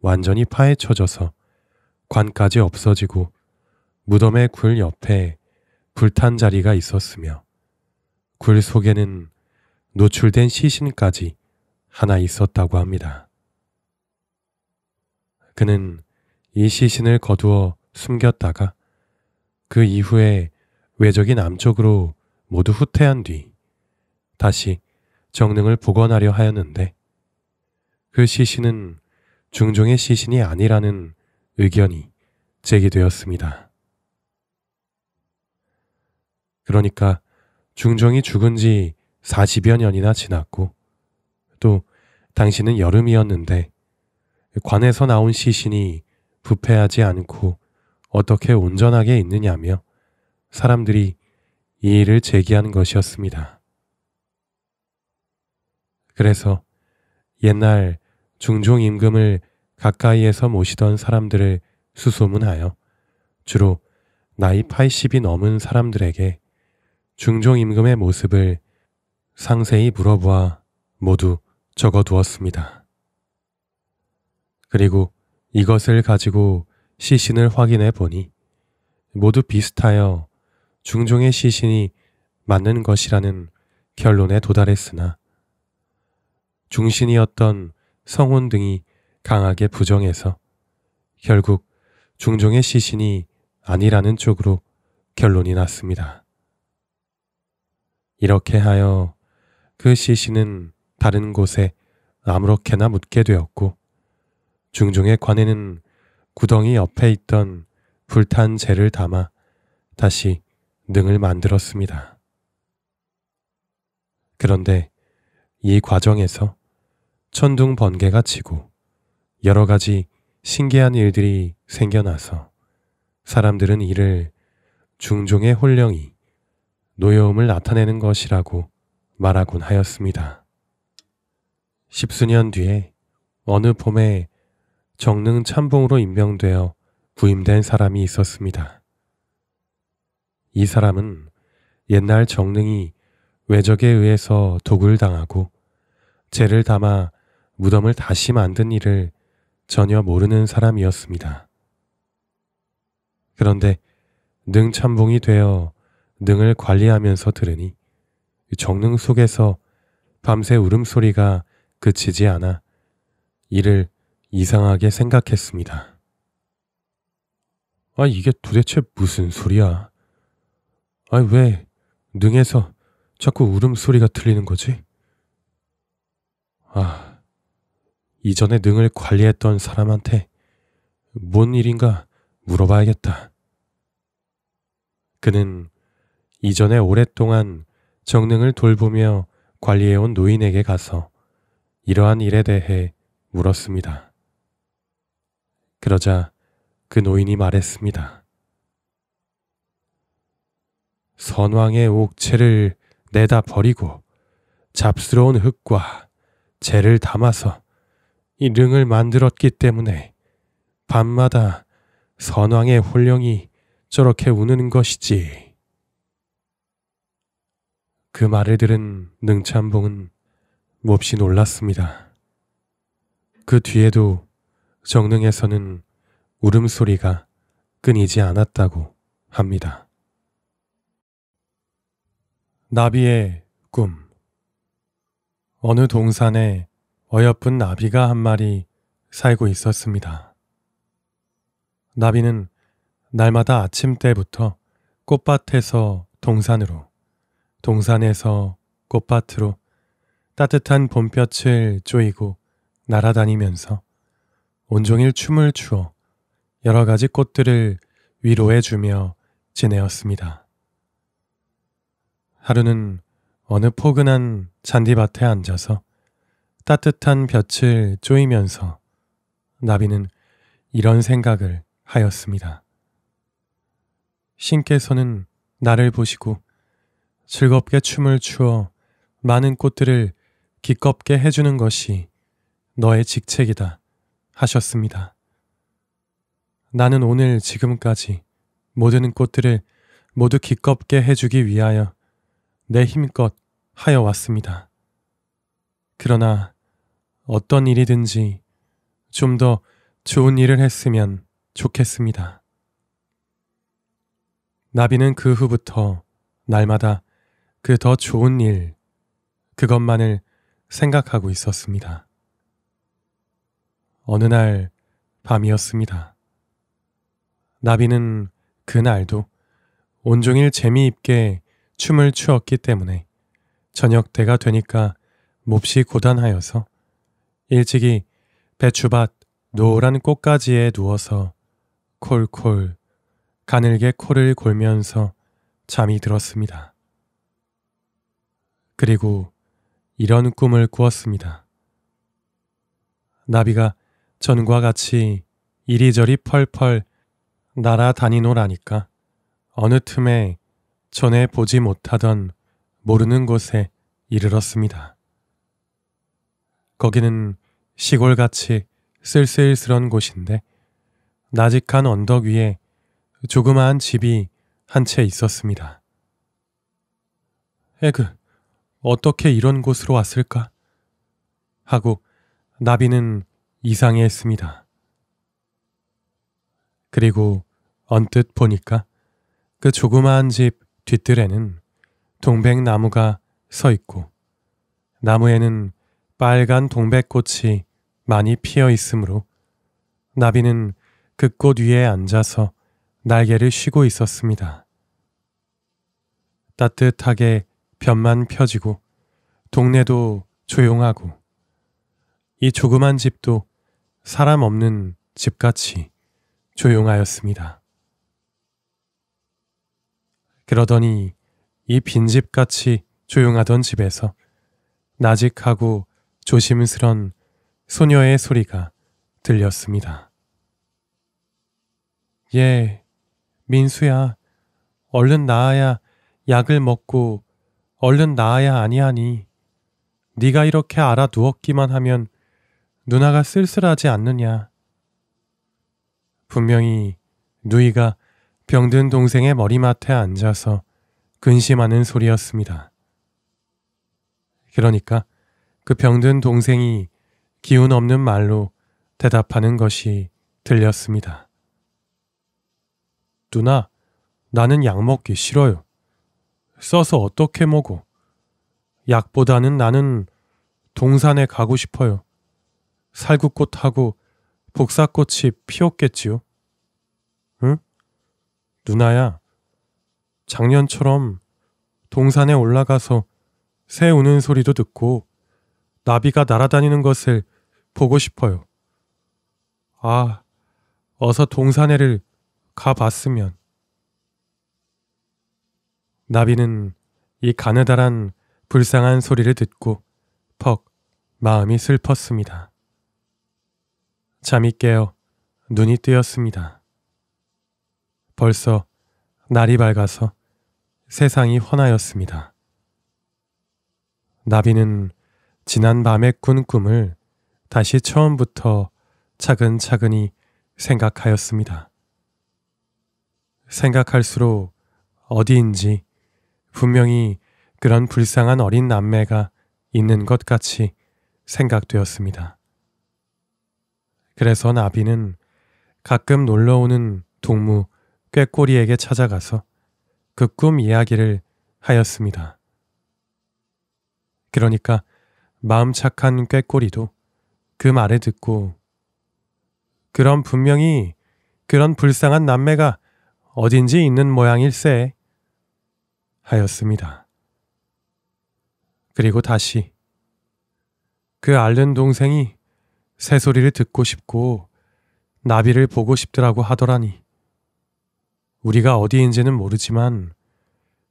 완전히 파헤쳐져서 관까지 없어지고 무덤의 굴 옆에 불탄 자리가 있었으며 굴 속에는 노출된 시신까지 하나 있었다고 합니다. 그는 이 시신을 거두어 숨겼다가 그 이후에 외적이 남쪽으로 모두 후퇴한 뒤 다시 정릉을 복원하려 하였는데 그 시신은 중종의 시신이 아니라는 의견이 제기되었습니다. 그러니까 중종이 죽은 지 40여 년이나 지났고 또 당시는 여름이었는데 관에서 나온 시신이 부패하지 않고 어떻게 온전하게 있느냐며 사람들이 이 일을 제기한 것이었습니다. 그래서 옛날 중종 임금을 가까이에서 모시던 사람들을 수소문하여 주로 나이 80이 넘은 사람들에게 중종 임금의 모습을 상세히 물어보아 모두 적어두었습니다. 그리고 이것을 가지고 시신을 확인해 보니 모두 비슷하여 중종의 시신이 맞는 것이라는 결론에 도달했으나 중신이었던 성혼 등이 강하게 부정해서 결국 중종의 시신이 아니라는 쪽으로 결론이 났습니다. 이렇게 하여 그 시신은 다른 곳에 아무렇게나 묻게 되었고 중종의 관에는 구덩이 옆에 있던 불탄 재를 담아 다시 능을 만들었습니다. 그런데 이 과정에서 천둥 번개가 치고 여러 가지 신기한 일들이 생겨나서 사람들은 이를 중종의 혼령이 노여움을 나타내는 것이라고 말하곤 하였습니다. 십수년 뒤에 어느 봄에 정릉 참봉으로 임명되어 부임된 사람이 있었습니다. 이 사람은 옛날 정릉이 외적에 의해서 독을 당하고 죄를 담아 무덤을 다시 만든 일을 전혀 모르는 사람이었습니다. 그런데 능참봉이 되어 능을 관리하면서 들으니 정능 속에서 밤새 울음소리가 그치지 않아 이를 이상하게 생각했습니다. 아, 이게 도대체 무슨 소리야? 아, 왜 능에서 자꾸 울음소리가 들리는 거지? 아, 이전에 능을 관리했던 사람한테 뭔 일인가 물어봐야겠다. 그는 이전에 오랫동안 정능을 돌보며 관리해온 노인에게 가서 이러한 일에 대해 물었습니다. 그러자 그 노인이 말했습니다. 선왕의 옥체를 내다 버리고 잡스러운 흙과 재를 담아서 이 릉을 만들었기 때문에 밤마다 선왕의 홀령이 저렇게 우는 것이지. 그 말을 들은 능찬봉은 몹시 놀랐습니다. 그 뒤에도 정릉에서는 울음소리가 끊이지 않았다고 합니다. 나비의 꿈 어느 동산에 어여쁜 나비가 한 마리 살고 있었습니다. 나비는 날마다 아침 때부터 꽃밭에서 동산으로, 동산에서 꽃밭으로 따뜻한 봄볕을 쪼이고 날아다니면서 온종일 춤을 추어 여러 가지 꽃들을 위로해주며 지내었습니다. 하루는 어느 포근한 잔디밭에 앉아서 따뜻한 볕을 쪼이면서 나비는 이런 생각을 하였습니다. 신께서는 나를 보시고 즐겁게 춤을 추어 많은 꽃들을 기껍게 해주는 것이 너의 직책이다 하셨습니다. 나는 오늘 지금까지 모든 꽃들을 모두 기껍게 해주기 위하여 내 힘껏 하여 왔습니다. 그러나 어떤 일이든지 좀 더 좋은 일을 했으면 좋겠습니다. 나비는 그 후부터 날마다 그 더 좋은 일, 그것만을 생각하고 있었습니다. 어느 날 밤이었습니다. 나비는 그날도 온종일 재미있게 춤을 추었기 때문에 저녁 때가 되니까 몹시 고단하여서 일찍이 배추밭 노란 꽃가지에 누워서 콜콜 가늘게 코를 골면서 잠이 들었습니다. 그리고 이런 꿈을 꾸었습니다. 나비가 전과 같이 이리저리 펄펄 날아다니노라니까 어느 틈에 전에 보지 못하던 모르는 곳에 이르렀습니다. 거기는 시골같이 쓸쓸스런 곳인데 나직한 언덕 위에 조그마한 집이 한 채 있었습니다. 에그, 어떻게 이런 곳으로 왔을까? 하고 나비는 이상해했습니다. 그리고 언뜻 보니까 그 조그마한 집 뒤뜰에는 동백나무가 서 있고 나무에는 빨간 동백꽃이 많이 피어 있으므로 나비는 그 꽃 위에 앉아서 날개를 쉬고 있었습니다. 따뜻하게 볕만 펴지고 동네도 조용하고 이 조그만 집도 사람 없는 집같이 조용하였습니다. 그러더니 이 빈집같이 조용하던 집에서 나직하고 조심스런 소녀의 소리가 들렸습니다. 예, 민수야, 얼른 나아야 약을 먹고 얼른 나아야 아니하니. 네가 이렇게 알아 두었기만 하면 누나가 쓸쓸하지 않느냐. 분명히 누이가 병든 동생의 머리맡에 앉아서 근심하는 소리였습니다. 그러니까 그 병든 동생이 기운 없는 말로 대답하는 것이 들렸습니다. 누나, 나는 약 먹기 싫어요. 써서 어떻게 먹어? 약보다는 나는 동산에 가고 싶어요. 살구꽃하고 복사꽃이 피었겠지요? 응? 누나야, 작년처럼 동산에 올라가서 새 우는 소리도 듣고 나비가 날아다니는 것을 보고 싶어요. 아, 어서 동산에를 가봤으면. 나비는 이 가느다란 불쌍한 소리를 듣고 퍽 마음이 슬펐습니다. 잠이 깨어 눈이 뜨였습니다. 벌써 날이 밝아서 세상이 환하였습니다. 나비는 지난밤에 꾼 꿈을 다시 처음부터 차근차근히 생각하였습니다. 생각할수록 어디인지 분명히 그런 불쌍한 어린 남매가 있는 것 같이 생각되었습니다. 그래서 나비는 가끔 놀러오는 동무 꾀꼬리에게 찾아가서 그 꿈 이야기를 하였습니다. 그러니까 마음 착한 꾀꼬리도 그 말을 듣고 그럼 분명히 그런 불쌍한 남매가 어딘지 있는 모양일세 하였습니다. 그리고 다시 그 앓는 동생이 새소리를 듣고 싶고 나비를 보고 싶더라고 하더라니 우리가 어디인지는 모르지만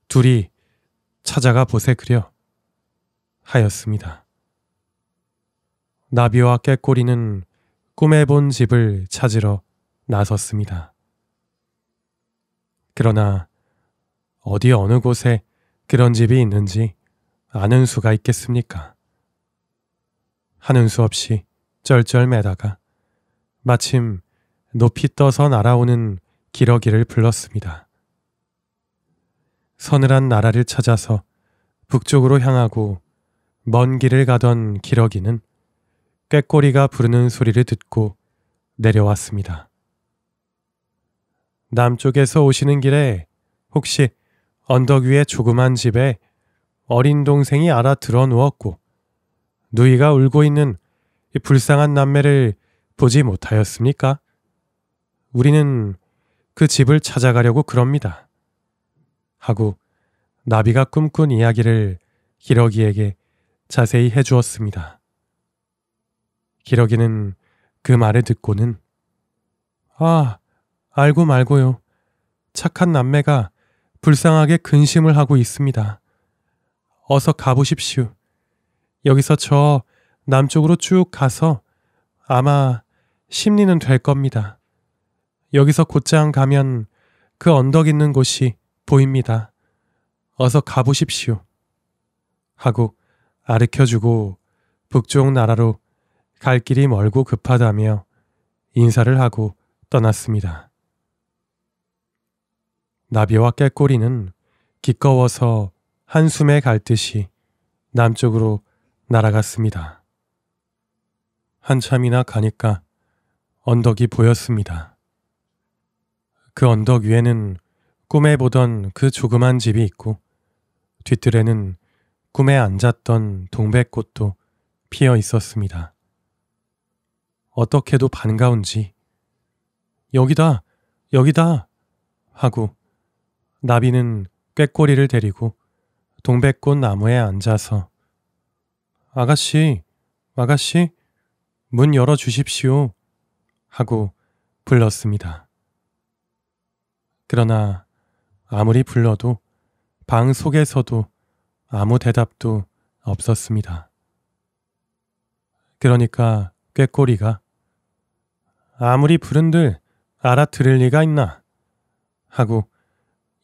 둘이 찾아가 보세 그려 하였습니다. 나비와 깨꼬리는 꿈에 본 집을 찾으러 나섰습니다. 그러나 어디 어느 곳에 그런 집이 있는지 아는 수가 있겠습니까? 하는 수 없이 쩔쩔매다가 마침 높이 떠서 날아오는 기러기를 불렀습니다. 서늘한 나라를 찾아서 북쪽으로 향하고 먼 길을 가던 기러기는 꾀꼬리가 부르는 소리를 듣고 내려왔습니다. 남쪽에서 오시는 길에 혹시 언덕 위의 조그만 집에 어린 동생이 알아들어 누웠고 누이가 울고 있는 이 불쌍한 남매를 보지 못하였습니까? 우리는 그 집을 찾아가려고 그럽니다. 하고 나비가 꿈꾼 이야기를 기러기에게 자세히 해주었습니다. 기러기는 그 말을 듣고는 아, 알고 말고요. 착한 남매가 불쌍하게 근심을 하고 있습니다. 어서 가보십시오. 여기서 저 남쪽으로 쭉 가서 아마 심리는 될 겁니다. 여기서 곧장 가면 그 언덕 있는 곳이 보입니다. 어서 가보십시오. 하고 아르켜주고 북쪽 나라로 갈 길이 멀고 급하다며 인사를 하고 떠났습니다. 나비와 깨꼬리는 기꺼워서 한숨에 갈 듯이 남쪽으로 날아갔습니다. 한참이나 가니까 언덕이 보였습니다. 그 언덕 위에는 꿈에 보던 그 조그만 집이 있고 뒤뜰에는 꿈에 앉았던 동백꽃도 피어 있었습니다. 어떻게도 반가운지 여기다 여기다 하고 나비는 꾀꼬리를 데리고 동백꽃 나무에 앉아서 아가씨 아가씨 문 열어 주십시오 하고 불렀습니다. 그러나 아무리 불러도 방 속에서도 아무 대답도 없었습니다. 그러니까 꾀꼬리가 아무리 부른들 알아들을 리가 있나 하고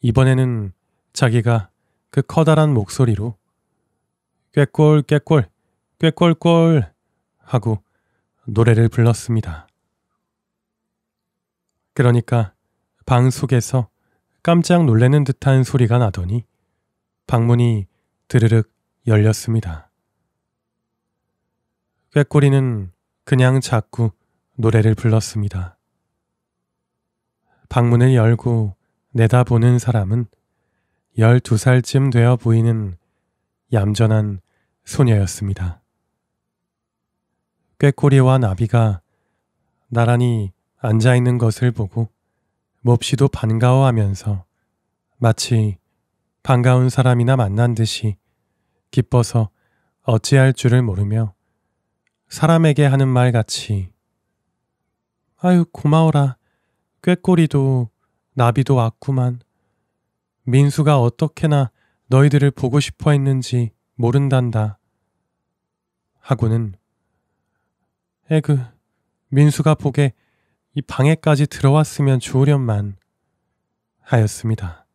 이번에는 자기가 그 커다란 목소리로 꾀꼴 꾀꼴 꾀꼴꼴 하고 노래를 불렀습니다. 그러니까 방 속에서 깜짝 놀래는 듯한 소리가 나더니 방문이 드르륵 열렸습니다. 꾀꼬리는 그냥 자꾸 노래를 불렀습니다. 방문을 열고 내다보는 사람은 12살쯤 되어 보이는 얌전한 소녀였습니다. 꾀꼬리와 나비가 나란히 앉아있는 것을 보고 몹시도 반가워하면서 마치 반가운 사람이나 만난 듯이 기뻐서 어찌할 줄을 모르며 사람에게 하는 말 같이 아유 고마워라. 꾀꼬리도 나비도 왔구만. 민수가 어떻게나 너희들을 보고 싶어 했는지 모른단다. 하고는 에그 민수가 보게 이 방에까지 들어왔으면 좋으련만 하였습니다.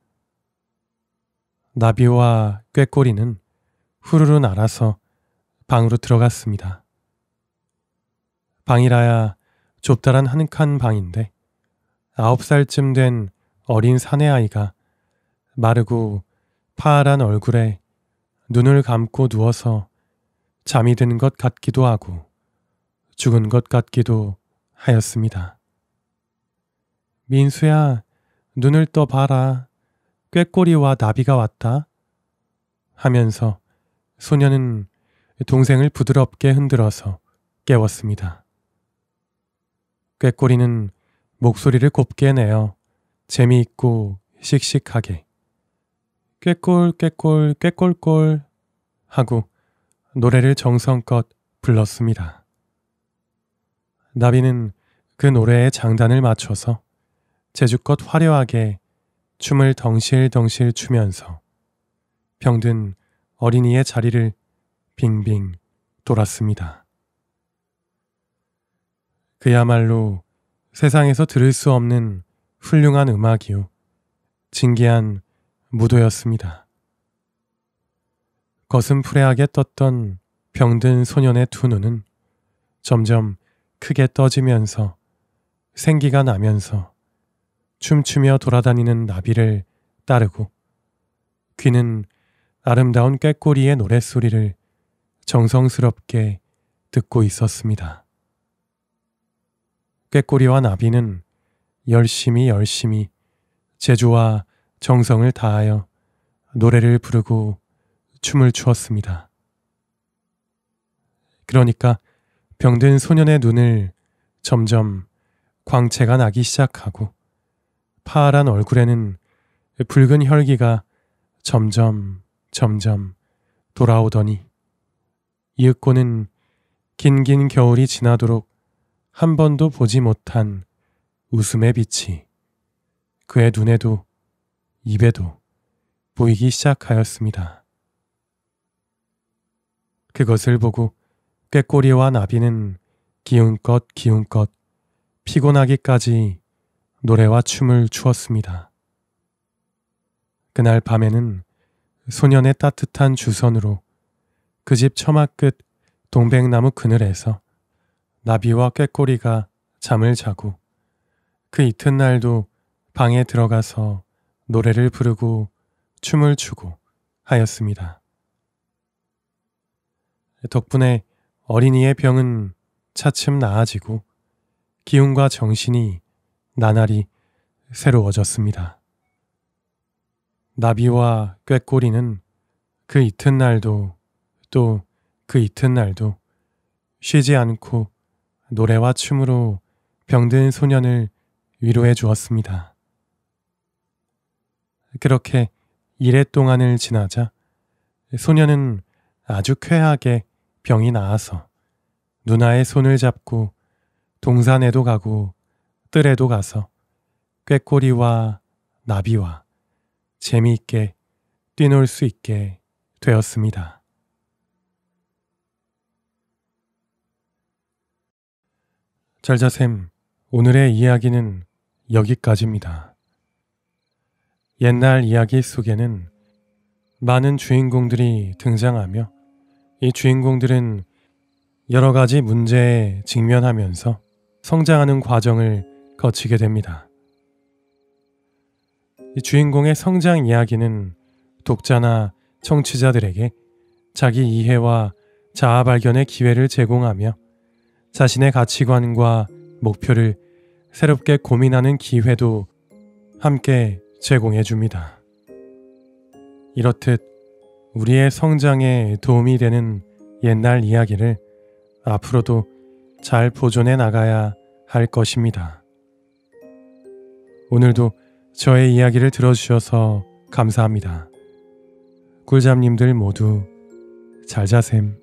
나비와 꾀꼬리는 후루루 날아서 방으로 들어갔습니다. 방이라야 좁다란 한 칸 방인데 아홉 살쯤 된 어린 사내아이가 마르고 파란 얼굴에 눈을 감고 누워서 잠이 든 것 같기도 하고 죽은 것 같기도 하였습니다. 민수야, 눈을 떠봐라. 꾀꼬리와 나비가 왔다. 하면서 소녀는 동생을 부드럽게 흔들어서 깨웠습니다. 꾀꼬리는 목소리를 곱게 내어 재미있고 씩씩하게 꾀꼴 꾀꼴 꾀꼴꼴 하고 노래를 정성껏 불렀습니다. 나비는 그 노래에 장단을 맞춰서 재주껏 화려하게 춤을 덩실덩실 추면서 병든 어린이의 자리를 빙빙 돌았습니다. 그야말로 세상에서 들을 수 없는 훌륭한 음악이요. 진기한 무도였습니다. 거슴프레하게 떴던 병든 소년의 두 눈은 점점 크게 떠지면서 생기가 나면서 춤추며 돌아다니는 나비를 따르고 귀는 아름다운 꾀꼬리의 노랫소리를 정성스럽게 듣고 있었습니다. 꾀꼬리와 나비는 열심히 열심히 재주와 정성을 다하여 노래를 부르고 춤을 추었습니다. 그러니까 병든 소년의 눈을 점점 광채가 나기 시작하고 파란 얼굴에는 붉은 혈기가 점점 점점 돌아오더니 이윽고는 긴긴 겨울이 지나도록 한 번도 보지 못한 웃음의 빛이 그의 눈에도 입에도 보이기 시작하였습니다. 그것을 보고 꾀꼬리와 나비는 기운껏 기운껏 피곤하기까지 노래와 춤을 추었습니다. 그날 밤에는 소년의 따뜻한 주선으로 그 집 처마 끝 동백나무 그늘에서 나비와 꾀꼬리가 잠을 자고 그 이튿날도 방에 들어가서 노래를 부르고 춤을 추고 하였습니다. 덕분에 어린이의 병은 차츰 나아지고 기운과 정신이 나날이 새로워졌습니다. 나비와 꾀꼬리는 그 이튿날도 또 그 이튿날도 쉬지 않고 노래와 춤으로 병든 소년을 위로해 주었습니다. 그렇게 이래 동안을 지나자 소년은 아주 쾌하게 병이 나아서 누나의 손을 잡고 동산에도 가고 뜰에도 가서 꾀꼬리와 나비와 재미있게 뛰놀 수 있게 되었습니다. 잘자쌤, 오늘의 이야기는 여기까지입니다. 옛날 이야기 속에는 많은 주인공들이 등장하며 이 주인공들은 여러 가지 문제에 직면하면서 성장하는 과정을 거치게 됩니다. 이 주인공의 성장 이야기는 독자나 청취자들에게 자기 이해와 자아 발견의 기회를 제공하며 자신의 가치관과 목표를 새롭게 고민하는 기회도 함께 제공해 줍니다. 이렇듯 우리의 성장에 도움이 되는 옛날 이야기를 앞으로도 잘 보존해 나가야 할 것입니다. 오늘도 저의 이야기를 들어주셔서 감사합니다. 꿀잠님들 모두 잘 자셈.